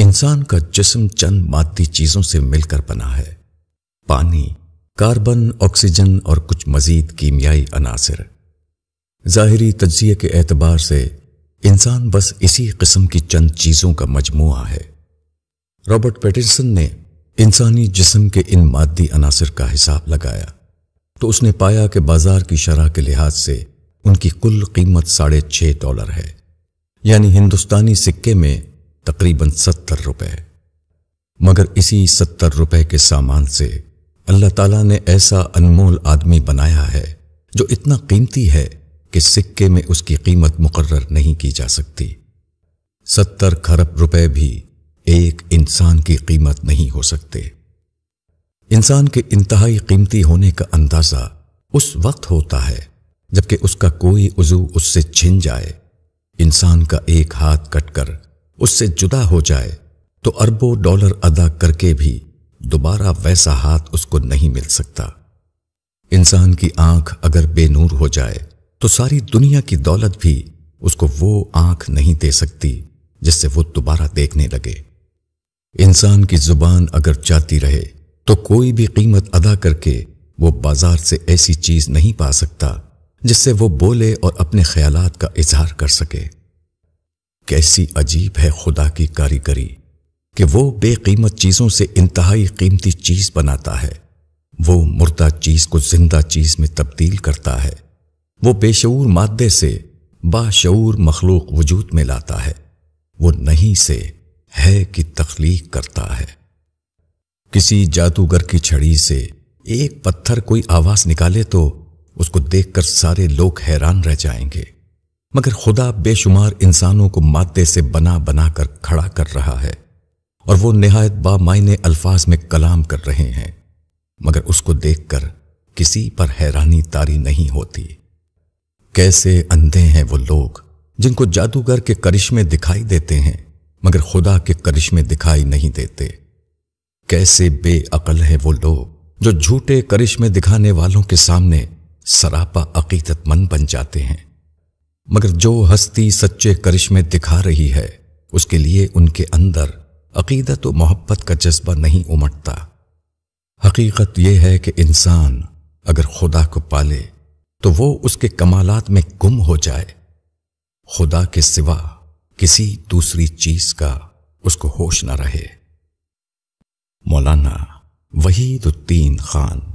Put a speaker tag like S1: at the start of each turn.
S1: इंसान का जिस्म चंद मादी चीजों से मिलकर बना है पानी कार्बन ऑक्सीजन और कुछ मजीद कीमियाई अनासर ज़ाहरी तजिए के एतबार से इंसान बस इसी किस्म की चंद चीज़ों का मजमु है रॉबर्ट पेटिसन ने इंसानी जिस्म के इन मादी अनासर का हिसाब लगाया तो उसने पाया कि बाजार की शराह के लिहाज से उनकी कुल कीमत साढ़े छह डॉलर है यानी हिंदुस्तानी सिक्के में तकरीबन सत्तर रुपए मगर इसी सत्तर रुपए के सामान से अल्लाह ताला ने ऐसा अनमोल आदमी बनाया है जो इतना कीमती है कि सिक्के में उसकी कीमत मुकर्र नहीं की जा सकती सत्तर खरब रुपए भी एक इंसान की कीमत नहीं हो सकते इंसान के इंतहाई कीमती होने का अंदाज़ा उस वक्त होता है जबकि उसका कोई उजू उससे छिन जाए इंसान का एक हाथ कटकर उससे जुदा हो जाए तो अरबों डॉलर अदा करके भी दोबारा वैसा हाथ उसको नहीं मिल सकता इंसान की आंख अगर बेनूर हो जाए तो सारी दुनिया की दौलत भी उसको वो आंख नहीं दे सकती जिससे वो दोबारा देखने लगे इंसान की जुबान अगर जाती रहे तो कोई भी कीमत अदा करके वो बाजार से ऐसी चीज नहीं पा सकता जिससे वो बोले और अपने ख्यालात का इजहार कर सके कैसी अजीब है खुदा की कारीगरी कि वो बेकीमत चीज़ों से इंतहाई कीमती चीज़ बनाता है वो मुर्दा चीज़ को जिंदा चीज़ में तब्दील करता है वो बेशूर मादे से बाशूर मखलूक वजूद में लाता है वो नहीं से है की तख्लीक करता है किसी जादूगर की छड़ी से एक पत्थर कोई आवाज़ निकाले तो उसको देखकर सारे लोग हैरान रह जाएंगे मगर खुदा बेशुमार इंसानों को मादे से बना बना कर खड़ा कर रहा है और वो नहायत बामायने अल्फाज में कलाम कर रहे हैं मगर उसको देखकर किसी पर हैरानी तारी नहीं होती कैसे अंधे हैं वो लोग जिनको जादूगर के करिश्मे दिखाई देते हैं मगर खुदा के करिश्मे दिखाई नहीं देते कैसे बेअकल है वो लोग जो झूठे करिश्मे दिखाने वालों के सामने सरापा अकीदतमंद बन जाते हैं मगर जो हस्ती सच्चे करिश्मे दिखा रही है उसके लिए उनके अंदर अकीदत व मोहब्बत का जज्बा नहीं उमटता हकीकत यह है कि इंसान अगर खुदा को पाले तो वो उसके कमालात में गुम हो जाए खुदा के सिवा किसी दूसरी चीज का उसको होश न रहे मौलाना वहीदुद्दीन खान